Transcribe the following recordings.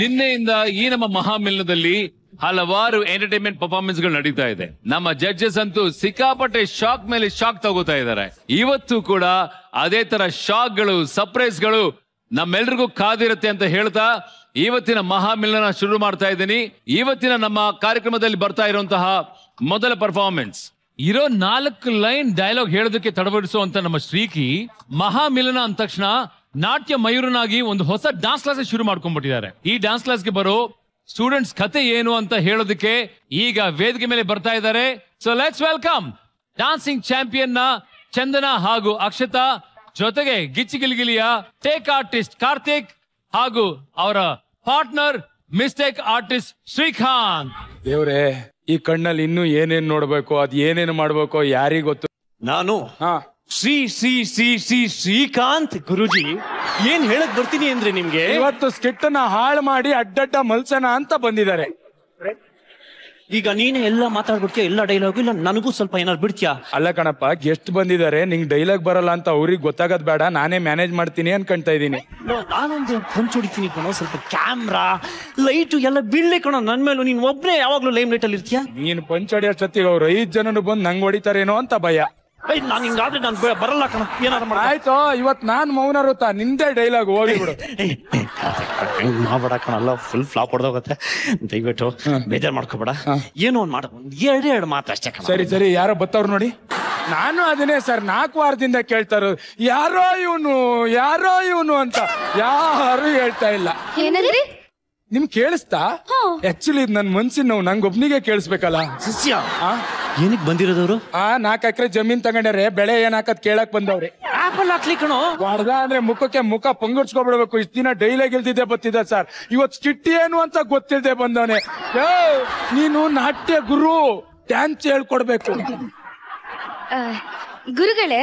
ನಿನ್ನೆಯಿಂದ ಈ ನಮ್ಮ ಮಹಾಮಿಲನದಲ್ಲಿ ಹಲವಾರು ಎಂಟರ್ಟೈನ್ಮೆಂಟ್ ಪರ್ಫಾರ್ಮೆನ್ಸ್ ಗಳು ನಡೀತಾ ಇದೆ ನಮ್ಮ ಜಡ್ಜಸ್ ಅಂತೂ ಸಿಕ್ಕಾಪಟ್ಟೆ ಶಾಕ್ ಮೇಲೆ ಶಾಕ್ ತಗೋತಾ ಇದ್ದಾರೆ ಇವತ್ತು ಕೂಡ ಅದೇ ತರ ಶಾಕ್ ಗಳು ಸರ್ಪ್ರೈಸ್ ಗಳು ನಮ್ಮೆಲ್ರಿಗೂ ಕಾದಿರುತ್ತೆ ಅಂತ ಹೇಳ್ತಾ ಇವತ್ತಿನ ಮಹಾಮಿಲನ ಶುರು ಮಾಡ್ತಾ ಇದ್ದೀನಿ ಇವತ್ತಿನ ನಮ್ಮ ಕಾರ್ಯಕ್ರಮದಲ್ಲಿ ಬರ್ತಾ ಇರುವಂತಹ ಮೊದಲ ಪರ್ಫಾರ್ಮೆನ್ಸ್ ಇರೋ ನಾಲ್ಕು ಲೈನ್ ಡೈಲಾಗ್ ಹೇಳೋದಕ್ಕೆ ತಡವಡಿಸುವಂತ ನಮ್ಮ ಶ್ರೀಕಿ ಮಹಾಮಿಲನ ಅಂದ ತಕ್ಷಣ ನಾಟ್ಯ ಮಯೂರನಾಗಿ ಒಂದು ಹೊಸ ಡಾನ್ಸ್ ಕ್ಲಾಸ್ ಶುರು ಮಾಡ್ಕೊಂಡ್ಬಿಟ್ಟಿದ್ದಾರೆ ಈ ಡಾನ್ಸ್ ಕ್ಲಾಸ್ಗೆ ಬರೋ ಸ್ಟೂಡೆಂಟ್ಸ್ ಕತೆ ಏನು ಅಂತ ಹೇಳೋದಕ್ಕೆ ಈಗ ವೇದಿಕೆ ಮೇಲೆ ಬರ್ತಾ ಇದ್ದಾರೆ so let's welcome dancing champion ನ ಚಂದನ ಹಾಗೂ ಅಕ್ಷತಾ ಜೊತೆಗೆ ಗಿಚ್ಚಿಗಿಲಿಗಿಲಿಯ ಟೇಕ್ ಆರ್ಟಿಸ್ಟ್ ಕಾರ್ತಿಕ್ ಹಾಗೂ ಅವರ ಪಾರ್ಟ್ನರ್ ಮಿಸ್ಟೇಕ್ ಆರ್ಟಿಸ್ಟ್ ಶ್ರೀಕಾಂತ್ ದೇವ್ರೆ ಈ ಕಣ್ಣಲ್ಲಿ ಇನ್ನೂ ಏನೇನು ನೋಡ್ಬೇಕು ಅದ್ ಏನೇನು ಮಾಡಬೇಕು ಯಾರಿಗ್ ಗೊತ್ತು ನಾನು ಹಾ ಶ್ರೀ ಶ್ರೀ ಶ್ರೀ ಶ್ರೀ ಶ್ರೀಕಾಂತ್ ಗುರುಜಿ ಏನ್ ಹೇಳಕ್ ಬರ್ತೀನಿ ಅಂದ್ರೆ ನಿಮ್ಗೆ ಇವತ್ತು ನ ಹಾಳು ಮಾಡಿ ಅಡ್ಡಡ್ಡ ಮಲ್ಸನ ಅಂತ ಬಂದಿದ್ದಾರೆ ಈಗ ನೀನೇ ಎಲ್ಲ ಮಾತಾಡ್ಬಿಡ್ತೀಯ ಎಲ್ಲ ಡೈಲಾಗ್ ಇಲ್ಲ ನನಗೂ ಸ್ವಲ್ಪ ಏನಾದ್ರು ಬಿಡ್ತೀಯಾ ಅಲ್ಲ ಕಣಪ್ಪ ಗೆಸ್ಟ್ ಬಂದಿದ್ದಾರೆ ನಿಂಗೆ ಡೈಲಾಗ್ ಬರಲ್ಲ ಅಂತ ಅವ್ರಿಗೆ ಗೊತ್ತಾಗದ್ ಬೇಡ ನಾನೇ ಮ್ಯಾನೇಜ್ ಮಾಡ್ತೀನಿ ಅನ್ಕೊಂತ ಇದೀನಿ ನಾನೊಂದು ಹೊಂಚ್ ಹೊಡಿತೀನಿ ಕಣೋ ಸ್ವಲ್ಪ ಕ್ಯಾಮ್ರಾ ಲೈಟು ಎಲ್ಲ ಬೀಳ್ಲಿ ಕಣೋ ನನ್ನ ಮೇಲೂ ನೀನ್ ಒಬ್ನೇ ಯಾವಾಗ್ಲೂ ಲೈಮ್ ಲೈಟ್ ಅಲ್ಲಿ ಇರ್ತೀಯ ನೀನ್ ಪಂಚ್ ಹೊಡಿಯೋ ಅವ್ರು ಐದ್ ಜನನು ಬಂದು ನಂಗೆ ಹೊಡಿತಾರೇನೋ ಅಂತ ಭಯ ಐದ್ ನಾನು ಹಿಂಗಾದ್ರೆ ನಾನು ಬರಲ್ಲ ಕಣ ಏನಾದ್ರು ಮಾಡ ಆಯ್ತು ಇವತ್ ನಾನ್ ಮೌನ ಇರುತ್ತಾ ನಿಂದೇ ಡೈಲಾಗ್ ಹೋಗಿ ಬಿಡು ಹೆಂಗ್ ಮಾಡ್ಬೇಡ ಕಣಲ್ಲ ಫುಲ್ ಫ್ಲಾಪ್ ಹೊಡೆದೋಗತ್ತೆ ದಯವಿಟ್ಟು ಬೇಜಾರ್ ಮಾಡ್ಕೋಬೇಡ ಏನೋ ಒಂದ್ ಮಾಡ ಎರಡ್ ಎರಡು ಮಾತು ಅಷ್ಟೇ ಸರಿ ಸರಿ ಯಾರೋ ಬತ್ತವ್ರು ನೋಡಿ ನಾನು ಅದನ್ನೇ ಸರ್ ನಾಲ್ಕು ವಾರದಿಂದ ಕೇಳ್ತಾ ಯಾರೋ ಇವನು ಯಾರೋ ಇವನು ಅಂತ ಯಾರು ಹೇಳ್ತಾ ಇಲ್ಲ ಏನಂದ್ರಿ ನಿಮ್ ಕೇಳಿಸ್ತಾ ಆಕ್ಚುಲಿ ಇದು ನನ್ ಮನ್ಸಿನ ನೋವು ನಂಗೊಬ್ನಿಗೆ ಕೇಳಿಸ್ಬೇಕಲ್ಲ ಸಸ್ಯ ಏನಕ್ಕೆ ಬಂದಿರೋದವ್ರು ಆ ನಾಲ್ಕು ಎಕರೆ ಜಮೀನ್ ತಗೊಂಡಾರೆ ಬೆಳೆ ಏನ್ ಹಾಕದ್ ಕೇಳಕ್ ಬಂದವ್ರೆ ಆಪಲ್ ಹಾಕ್ಲಿ ಕಣೋ ಹೊಡೆದ ಅಂದ್ರೆ ಮುಖಕ್ಕೆ ಮುಖ ಪಂಗಡ್ಸ್ಕೊಬಿಡ್ಬೇಕು ಇಷ್ಟ ದಿನ ಡೈಲಾಗ್ ಇಲ್ದಿದ್ದೆ ಬತ್ತಿದ್ದ ಸರ್ ಇವತ್ ಸ್ಟಿಟ್ ಏನು ಅಂತ ಗೊತ್ತಿಲ್ದೆ ಬಂದವನೆ ನೀನು ನಾಟ್ಯ ಗುರು ಡ್ಯಾನ್ಸ್ ಹೇಳ್ಕೊಡ್ಬೇಕು ಗುರುಗಳೇ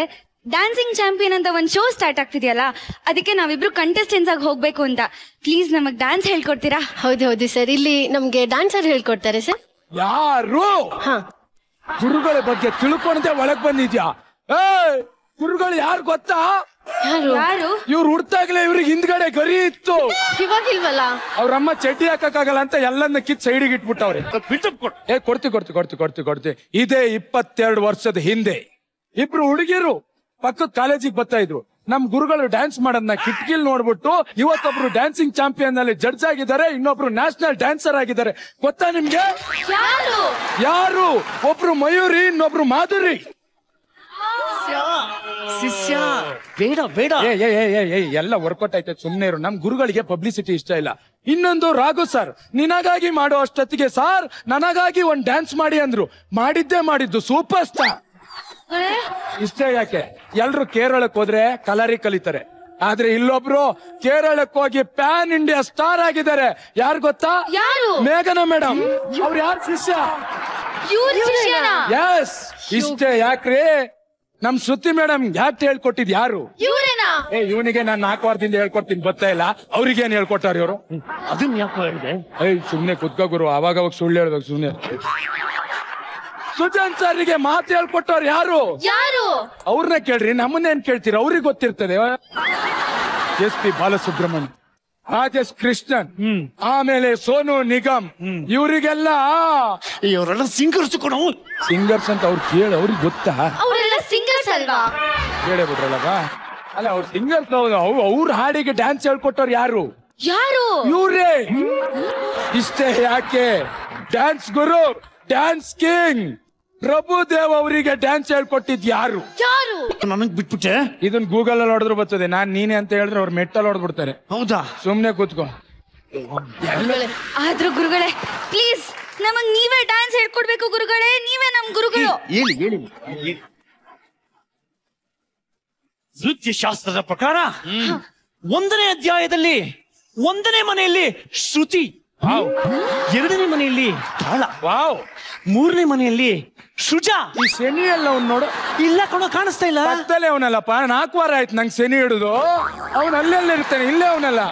ಡ್ಯಾನ್ಸಿಂಗ್ ಚಾಂಪಿಯನ್ ಅಂತ ಒಂದು ಶೋ ಸ್ಟಾರ್ಟ್ ಆಗ್ತಿದೆಯಲ್ಲ ಅದಕ್ಕೆ ನಾವಿಬ್ರು ಕಂಟೆಸ್ಟೆಂಟ್ಸ್ ಆಗಿ ಹೋಗ್ಬೇಕು ಅಂತ ಪ್ಲೀಸ್ ನಮಗೆ ಡ್ಯಾನ್ಸ್ ಹೇಳ್ಕೊಡ್ತೀರಾ ಹೌದು ಹೌದು ಸರ್ ಇಲ್ಲಿ ನಮ್ಗೆ ಡ್ಯಾನ್ಸರ್ ಹೇಳ್ಕೊಡ್ತಾರೆ ಸರ್ ಯಾರು ಹಾ ಗುರುಗಳ ಬಗ್ಗೆ ತಿಳ್ಕೊಂಡೆ ಒಳಗ್ ಬಂದಿದ್ಯಾ ಏ ಗುರುಗಳು ಯಾರು ಗೊತ್ತಾ ಯಾರು ಇವ್ರು ಹುಡ್ತಾಗ್ಲೇ ಇವ್ರಿಗೆ ಹಿಂದ್ಗಡೆ ಗರಿ ಇತ್ತು ಇವಾಗಿಲ್ವಲ್ಲ ಅವ್ರಮ್ಮ ಚಡ್ಡಿ ಹಾಕಕ್ಕಾಗಲ್ಲ ಅಂತ ಎಲ್ಲನ್ನ ಕಿತ್ ಸೈಡಿಗೆ ಇಟ್ಬಿಟ್ಟವ್ರೆ ಏ ಕೊಡ್ತಿ ಕೊಡ್ತಿ ಕೊಡ್ತಿ ಕೊಡ್ತಿ ಕೊಡ್ತಿ ಇದೇ ಇಪ್ಪತ್ತೆರಡು ವರ್ಷದ ಹಿಂದೆ ಇಬ್ರು ಹುಡುಗಿರು ಪಕ್ಕದ ಕಾಲೇಜಿಗೆ ಬರ್ತಾ ಇದ್ರು ನಮ್ ಗುರುಗಳು ಡ್ಯಾನ್ಸ್ ಮಾಡೋದನ್ನ ಕಿಟಕಿಲ್ ನೋಡ್ಬಿಟ್ಟು ಇವತ್ತೊಬ್ರು ಡ್ಯಾನ್ಸಿಂಗ್ ಚಾಂಪಿಯನ್ ಅಲ್ಲಿ ಜಡ್ಜ್ ಆಗಿದ್ದಾರೆ ಇನ್ನೊಬ್ರು ನ್ಯಾಷನಲ್ ಡ್ಯಾನ್ಸರ್ ಆಗಿದ್ದಾರೆ ಗೊತ್ತಾ ನಿಮ್ಗೆ ಯಾರು ಒಬ್ರು ಮಯೂರಿ ಇನ್ನೊಬ್ರು ಮಾಧುರಿ ಶಿಷ್ಯ ಬೇಡ ಬೇಡ ಎಲ್ಲ ವರ್ಕೌಟ್ ಆಯ್ತು ಸುಮ್ನೆ ಇರು ನಮ್ ಗುರುಗಳಿಗೆ ಪಬ್ಲಿಸಿಟಿ ಇಷ್ಟ ಇಲ್ಲ ಇನ್ನೊಂದು ರಾಘು ಸರ್ ನಿನಗಾಗಿ ಮಾಡೋ ಅಷ್ಟೊತ್ತಿಗೆ ಸಾರ್ ನನಗಾಗಿ ಒಂದ್ ಡ್ಯಾನ್ಸ್ ಮಾಡಿ ಅಂದ್ರು ಮಾಡಿದ್ದೇ ಮಾಡಿದ್ದು ಸೂಪರ್ ಸ್ಟಾರ್ ಇಷ್ಟ ಯಾಕೆ ಎಲ್ರು ಕೇರಳಕ್ಕೆ ಹೋದ್ರೆ ಕಲರಿ ಕಲಿತಾರೆ ಆದ್ರೆ ಇಲ್ಲೊಬ್ರು ಕೇರಳಕ್ಕೆ ಹೋಗಿ ಪ್ಯಾನ್ ಇಂಡಿಯಾ ಸ್ಟಾರ್ ಆಗಿದ್ದಾರೆ ಯಾರು ಗೊತ್ತಾ ಮೇಘನ ಮೇಡಮ್ ಅವ್ರ ಯಾರು ಶಿಷ್ಯ ಎಸ್ ಇಷ್ಟೇ ಯಾಕ್ರಿ ನಮ್ ಸುತ್ತಿ ಮೇಡಮ್ ಯಾಕೆ ಹೇಳ್ಕೊಟ್ಟಿದ್ ಯಾರು ಏ ಇವನಿಗೆ ನಾನ್ ನಾಲ್ಕು ವಾರದಿಂದ ಹೇಳ್ಕೊಡ್ತೀನಿ ಬರ್ತಾ ಇಲ್ಲ ಅವ್ರಿಗೇನ್ ಹೇಳ್ಕೊಟ್ಟಾರ ಇವರು ಅದನ್ನ ಯಾಕೆ ಹೇಳಿದೆ ಸುಮ್ನೆ ಕುತ್ಕೋ ಗುರು ಅವಾಗ ಅವಾಗ ಸುಳ್ಳು ಹೇಳ್ಬೇಕು ಸುಮ್ನೆ ಸುಜನ್ ಸರ್ಗೆ ಮಾತು ಹೇಳ್ಕೊಟ್ಟವ್ರು ಯಾರು ಯಾರು ಅವ್ರನ್ನ ಕೇಳ್ರಿ ನಮ್ಮನ್ನೇನ್ ಕೇಳ್ತೀರಿ ಅವ್ರಿಗೆ ಗೊತ್ತಿರ್ತದೆ ಎಸ್ ಪಿ ಬಾಲಸುಬ್ರಹ್ಮಣ್ಯ ರಾಜೇಶ್ ಕೃಷ್ಣನ್ ಆಮೇಲೆ ಸೋನು ನಿಗಮ್ ಇವರಿಗೆಲ್ಲ ಇವರೆಲ್ಲ ಸಿಂಗರ್ಸ್ ಕೊಡು ಸಿಂಗರ್ಸ್ ಅಂತ ಅವ್ರು ಕೇಳ ಅವ್ರಿಗೆ ಗೊತ್ತಾ ಅವರೆಲ್ಲ ಸಿಂಗರ್ಸ್ ಅಲ್ವಾ ಹೇಳೇ ಬಿಡ್ರಲ್ಲವ ಅಲ್ಲ ಅವ್ರು ಸಿಂಗರ್ಸ್ ಅವ್ರ ಹಾಡಿಗೆ ಡ್ಯಾನ್ಸ್ ಹೇಳ್ಕೊಟ್ಟವ್ರು ಯಾರು ಯಾರು ಇವ್ರೇ ಇಷ್ಟೇ ಯಾಕೆ ಡ್ಯಾನ್ಸ್ ಗುರು ಡ್ಯಾನ್ಸ್ ಕಿಂಗ್ ಪ್ರಭು ಅವರಿಗೆ ಡ್ಯಾನ್ಸ್ ಹೇಳ್ಕೊಟ್ಟಿದ್ ಯಾರು ಯಾರು ನನಗ್ ಬಿಟ್ಬಿಟ್ಟೆ ಇದನ್ ಗೂಗಲ್ ಅಲ್ಲಿ ಹೊಡೆದ್ರು ಬರ್ತದೆ ನಾನ್ ನೀನೆ ಅಂತ ಹೇಳಿದ್ರೆ ಅವ್ರ ಮೆಟ್ಟಲ್ ಹೊಡೆದ್ಬಿಡ್ತಾರೆ ಹೌದಾ ಸುಮ್ನೆ ಕೂತ್ಕೋ ಗುರುಗಳೇ ಗುರುಗಳೇ ಪ್ಲೀಸ್ ನಮಗ್ ನೀವೇ ಡ್ಯಾನ್ಸ್ ಹೇಳ್ಕೊಡ್ಬೇಕು ಗುರುಗಳೇ ನೀವೇ ನಮ್ ಗುರುಗಳು ಹೇಳಿ ನೃತ್ಯ ಶಾಸ್ತ್ರದ ಪ್ರಕಾರ ಒಂದನೇ ಅಧ್ಯಾಯದಲ್ಲಿ ಒಂದನೇ ಮನೆಯಲ್ಲಿ ಶ್ರುತಿ ಎರಡನೇ ಮನೆಯಲ್ಲಿ ವಾವ್ ಮೂರನೇ ಮನೆಯಲ್ಲಿ ಶುಜಾ ಈ ಶನಿ ಎಲ್ಲ ಅವ್ನು ನೋಡು ಇಲ್ಲ ಕಣ ಕಾಣಿಸ್ತಾ ಇಲ್ಲ ಪಕ್ಕದಲ್ಲೇ ಅವನಲ್ಲಪ್ಪ ನಾಲ್ಕು ವಾರ ಆಯ್ತು ನಂಗೆ ಶನಿ ಹಿಡಿದು ಅವನ ಅಲ್ಲೆಲ್ಲ ಇರ್ತಾನೆ ಇಲ್ಲೇ ಅವನಲ್ಲ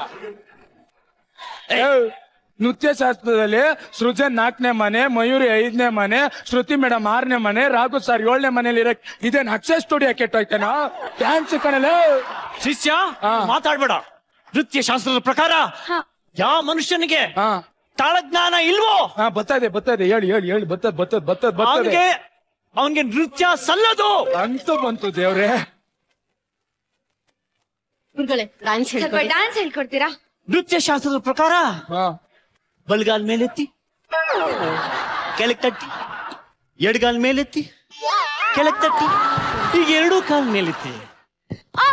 ನೃತ್ಯ ಶಾಸ್ತ್ರದಲ್ಲಿ ಸೃಜನ್ ನಾಲ್ಕನೇ ಮನೆ ಮಯೂರಿ ಐದನೇ ಮನೆ ಶ್ರುತಿ ಮೇಡಮ್ ಆರನೇ ಮನೆ ರಾಘು ಸರ್ ಏಳನೇ ಮನೇಲಿ ಇರಕ್ ಇದೇನ್ ಅಕ್ಷಯ ಸ್ಟುಡಿಯೋ ಕೆಟ್ಟೋಯ್ತಾನ ಡ್ಯಾನ್ಸ್ ಶಿಷ್ಯ ಮಾತಾಡ್ಬೇಡ ನೃತ್ಯ ಶಾಸ್ತ್ರದ ಪ್ರಕಾರ ಯಾವ ಮನುಷ್ಯನಿಗೆ ತಾಳಜ್ಞಾನ ಇಲ್ವೋ ಹಾ ಬರ್ತಾ ಇದೆ ಬರ್ತಾ ಇದೆ ಹೇಳಿ ಹೇಳಿ ಹೇಳಿ ಬತ್ತದ್ ಬತ್ತದ ಬತ್ತದ ಬರ್ತದೆ ಅವನಿಗೆ ನೃತ್ಯ ಸಲ್ಲದು ಅಂತ ಬಂತು ದೇವ್ರೆ ಡ್ಯಾನ್ಸ್ ನೃತ್ಯ ಶಾಸ್ತ್ರದ ಪ್ರಕಾರ ಹಾ ಬಲ್ಗಾಲ್ ಮೇಲೆತ್ತಿ ಕೆಳಕ್ ತಟ್ಟಿ ಎಡ್ಗಾಲ್ ಮೇಲೆತ್ತಿ ಕೆಳಕ್ ತಟ್ಟಿ ಈಗ ಎರಡೂ ಕಾಲ್ ಮೇಲೆತ್ತಿ ಆ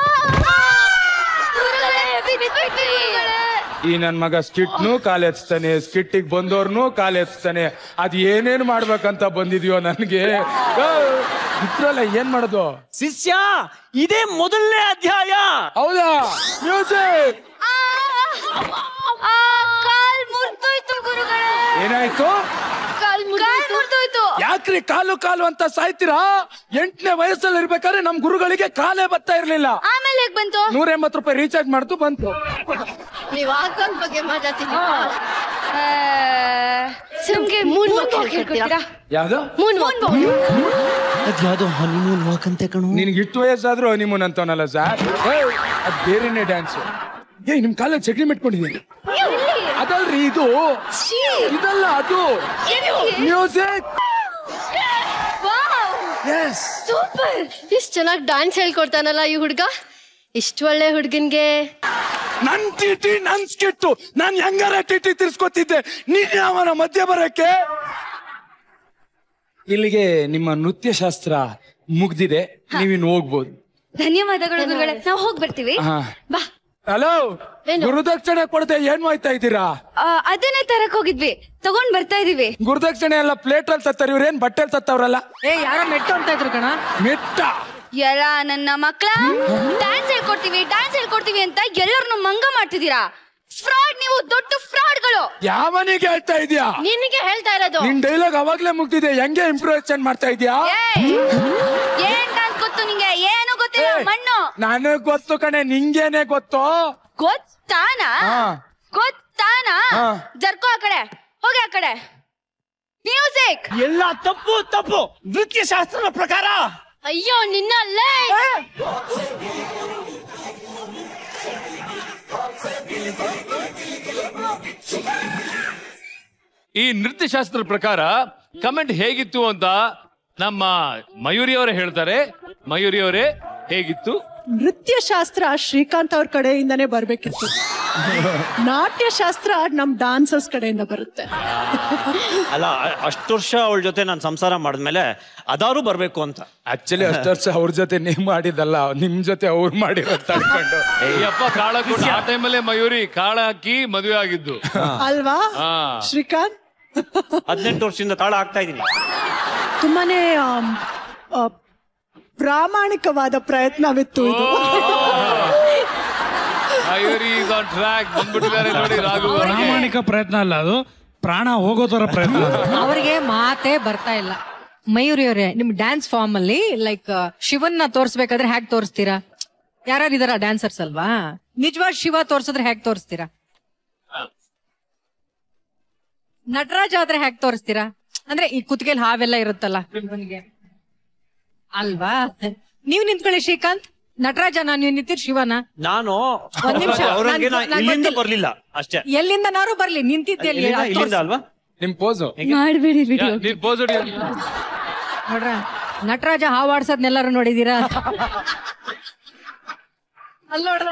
ಈ ನನ್ನ ಮಗ ಸ್ಕಿಟ್ನು ಕಾಲೆತ್ತಾನೆ ಸ್ಕಿಟ್ ಸ್ಕಿಟ್ಟಿಗೆ ಬಂದವ್ರನು ಕಾಲೆತ್ತಾನೆ ಅದ್ ಅದು ಏನೇನ್ ಮಾಡ್ಬೇಕಂತ ಬಂದಿದ್ಯೋ ನನಗೆ ಇದ್ರಲ್ಲ ಏನ್ ಮಾಡೋದು ಶಿಷ್ಯ ಇದೇ ಮೊದಲನೇ ಅಧ್ಯಾಯ ಹೌದಾ ಏನಾಯ್ತು ಯಾಕ್ರಿ ಕಾಲು ಕಾಲು ಅಂತ ಸಾಯ್ತೀರಾ ಎಂಟನೇ ವಯಸ್ಸಲ್ಲಿ ಇರ್ಬೇಕಾದ್ರೆ ನಮ್ ಗುರುಗಳಿಗೆ ಕಾಲೇ ಬರ್ತಾ ಇರ್ಲಿಲ್ಲ ಆಮೇಲೆ ಬಂತು ನೂರ ಎಂಬತ್ತು ರೂಪಾಯಿ ರೀಚಾರ್ಜ್ ಮಾಡ್ತು ಬಂತು ನೀವು ಆತನ ಬಗ್ಗೆ ಮಾತಾಡ್ತಿದ್ದೀರಾ ಸುಮ್ಗೆ ಮೂನ್ ವಾಕ್ ಹೇಳ್ಕೊತೀರಾ ಯಾವ್ದು ಮೂನ್ ವಾಕ್ ಅದ್ಯಾವುದೋ ಹನಿಮೂನ್ ವಾಕ್ ಅಂತೆ ಕಣು ನಿನಗೆ ಇಷ್ಟು ವಯಸ್ಸಾದ್ರೂ ಹನಿಮೂನ್ ಅಂತವನಲ್ಲ ಸರ್ ಅದು ಬೇರೆನೇ ಡ್ಯಾನ್ಸ್ ಏ ನಿಮ್ ಕಾಲ ಚಕ್ಲಿ ಮೆಟ್ಕೊಂಡಿದ್ದೀನಿ ಅದಲ್ರಿ ಇದು ಇದಲ್ಲ ಅದು ಮ್ಯೂಸಿಕ್ ಸೂಪರ್ ಇಷ್ಟು ಚೆನ್ನಾಗಿ ಡ್ಯಾನ್ಸ್ ಹೇಳ್ಕೊಡ್ತಾನಲ್ಲ ಈ ಹುಡುಗ ಇಷ್ಟು ಒಳ್ಳೆ ಹುಡುಗನ್ಗೆ ನನ್ ಟಿಟಿ ನನ್ ಸ್ಕಿಟ್ಟು ನಾನ್ ಹೆಂಗಾರ ಟಿಟಿ ತಿರ್ಸ್ಕೊತಿದ್ದೆ ನೀನ್ ಅವನ ಮಧ್ಯ ಬರಕ್ಕೆ ಇಲ್ಲಿಗೆ ನಿಮ್ಮ ನೃತ್ಯ ಶಾಸ್ತ್ರ ಮುಗ್ದಿದೆ ನೀವಿನ್ ಹೋಗ್ಬೋದು ಧನ್ಯವಾದಗಳು ಗುರುಗಳೇ ನಾವು ಹೋಗಿ ಬರ್ತೀವಿ ಹಲೋ ಗುರುದಕ್ಷಿಣೆ ಕೊಡದೆ ಏನ್ ಮಾಡ್ತಾ ಇದ್ದೀರಾ ಆ, ಅದನ್ನೇ ತರಕ್ ಹೋಗಿದ್ವಿ ತಗೊಂಡ್ ಬರ್ತಾ ಇದೀವಿ ಗುರುದಕ್ಷಿಣೆ ಎಲ್ಲ ಪ್ಲೇಟ್ ಅಲ್ಲಿ ತತ್ತಾರ ಇವ್ರೇನ್ ಬಟ್ಟೆ ತತ್ತವ್ರಲ್ಲ ಏ ಯಾರೋ ಮೆಟ್ಟು ಅಂತ ಇದ್ರು ಕಣ ಮೆಟ್ಟ ಎಲ್ಲ ನನ್ನ ಮಕ್ಕಳ ಡ್ಯಾನ್ಸ್ ಹೇಳ್ಕೊಡ್ತೀವಿ ಡ್ಯಾನ್ಸ್ ಹೇಳ್ಕೊಡ್ತೀವಿ ಅಂತ ಎಲ್ಲರನ್ನು ಮಂಗ ಮಾಡ್ತಿದ್ದೀರಾ ಫ್ರಾಡ್ ನೀವು ದೊಡ್ಡ ಫ್ರಾಡ್ಗಳು ಯಾವನಿಗೆ ಹೇಳ್ತಾ ಇದೀಯಾ ನಿನಗೆ ಹೇಳ್ತಾ ಇರೋದು ನಿನ್ ಡೈಲಾಗ್ ಅವಾಗ್ಲೇ ಮುಗ್ದಿದೆ ಹೆಂಗೆ ಇಂಪ್ರೂವೇಶನ್ ಮಾಡ್ತಾ ಇದೀಯಾ ಏನ್ ಡ್ಯಾನ್ಸ್ ಗೊತ್ತು ನಿಂಗೆ ಏನು ಗೊತ್ತಿಲ್ಲ ಮಣ್ಣು ನಾನು ಗೊತ್ತು ಕಣೆ ನಿಂಗೇನೆ ಗೊತ್ತು ಗೊತ್ತಾನಾ ಗೊತ್ತಾನಾ ಜರ್ಕೋ ಆ ಕಡೆ ಹೋಗಿ ಆ ಕಡೆ ಮ್ಯೂಸಿಕ್ ಎಲ್ಲ ತಪ್ಪು ತಪ್ಪು ನೃತ್ಯ ಶಾಸ್ತ್ರದ ಪ್ರಕಾರ ಅಯ್ಯೋ ನಿನ್ನ ಈ ನೃತ್ಯ ಶಾಸ್ತ್ರ ಪ್ರಕಾರ ಕಮೆಂಟ್ ಹೇಗಿತ್ತು ಅಂತ ನಮ್ಮ ಮಯೂರಿ ಅವರೇ ಹೇಳ್ತಾರೆ ಮಯೂರಿ ಅವರೇ ಹೇಗಿತ್ತು ನೃತ್ಯ ಶಾಸ್ತ್ರ ಶ್ರೀಕಾಂತ್ ಅವ್ರ ಕಡೆಯಿಂದನೇ ಬರ್ಬೇಕಿತ್ತು ನಾಟ್ಯಶಾಸ್ತ್ರ ನಮ್ ಡಾನ್ಸರ್ಸ್ ಕಡೆಯಿಂದ ಬರುತ್ತೆ ಅಲ್ಲ ಅಷ್ಟು ವರ್ಷ ಅವಳ ಜೊತೆ ನಾನು ಸಂಸಾರ ಮಾಡಿದ್ಮೇಲೆ ಅದಾರು ಬರಬೇಕು ಅಂತ ಆಕ್ಚುಲಿ ಅಷ್ಟು ವರ್ಷ ಅವ್ರ ಜೊತೆ ನೀವ್ ಮಾಡಿದಲ್ಲ ನಿಮ್ ಜೊತೆ ಅವ್ರು ಮಾಡಿರೋ ಅಯ್ಯಪ್ಪ ಕಾಳ ಆ ಟೈಮಲ್ಲೇ ಮಯೂರಿ ಕಾಳ ಹಾಕಿ ಮದುವೆ ಆಗಿದ್ದು ಅಲ್ವಾ ಶ್ರೀಕಾಂತ್ ಹದಿನೆಂಟು ವರ್ಷದಿಂದ ತಾಳ ಹಾಕ್ತಾ ಇದ್ದೀನಿ ತುಂಬಾನೇ ಪ್ರಾಮಾಣಿಕವಾದ ಪ್ರಯತ್ನವಿತ್ತು ಇದು ಪ್ರಾಮಾಣಿಕ ಪ್ರಯತ್ನ ಅಲ್ಲ ಅದು ಪ್ರಾಣ ಹೋಗೋ ತರ ಪ್ರಯತ್ನ ಅವರಿಗೆ ಮಾತೇ ಬರ್ತಾ ಇಲ್ಲ ಮಯೂರಿ ಅವರೇ ನಿಮ್ ಡ್ಯಾನ್ಸ್ ಫಾರ್ಮ್ ಅಲ್ಲಿ ಲೈಕ್ uh, ಶಿವನ್ನ ತೋರ್ಸ್ಬೇಕಾದ್ರೆ ಹೇಗ್ ತೋರಿಸ್ತೀರಾ ಯಾರ್ಯಾರು ಇದಾರ ಡ್ಯಾನ್ಸರ್ಸ್ ಅಲ್ವಾ ನಿಜವಾದ ಶಿವ ತೋರ್ಸಿದ್ರೆ ಹೇಗ್ ತೋರಿಸ್ತೀರಾ ನಟರಾಜ್ ಆದ್ರೆ ಹೇಗ್ ತೋರಿಸ್ತೀರಾ ಅಂದ್ರೆ ಈ ಕುತ್ಗೆಲ್ ಹಾವೆಲ್ಲ ಇರುತ್ತಲ್ಲ ಅಲ್ವಾ ನೀವ್ ನಿಂತ್ಕೊಳ್ಳಿ ಶ್ರೀಕಾಂತ್ ನಟರಾಜ ನೀವು ನಿಂತಿರ್ ಶಿವನ ನಾನು ಒಂದ್ ನಿಮಿಷ ಅವ್ರಂಗೆ ನಾ ಬರ್ಲಿಲ್ಲ ಅಷ್ಟೇ ಎಲ್ಲಿಂದನಾರು ಬರ್ಲಿ ನಿಂತಿದ್ದೆ ಎಲ್ಲಿ ಇಲ್ಲಿಂದ- ಇಲ್ಲಿಂದ ಅಲ್ವಾ ನಿಮ್ ಪೋಸು ಮಾಡ್ಬೇಡಿ ವಿಡಿಯೋ ನೀನ್ ಪೋಸ್ ನೋಡ್ರ ನಟರಾಜ ಹಾವಾಡ್ಸೋದ್ನೆಲ್ಲಾರು ನೋಡಿದೀರಾ ಅಲ್ ನೋಡ್ರ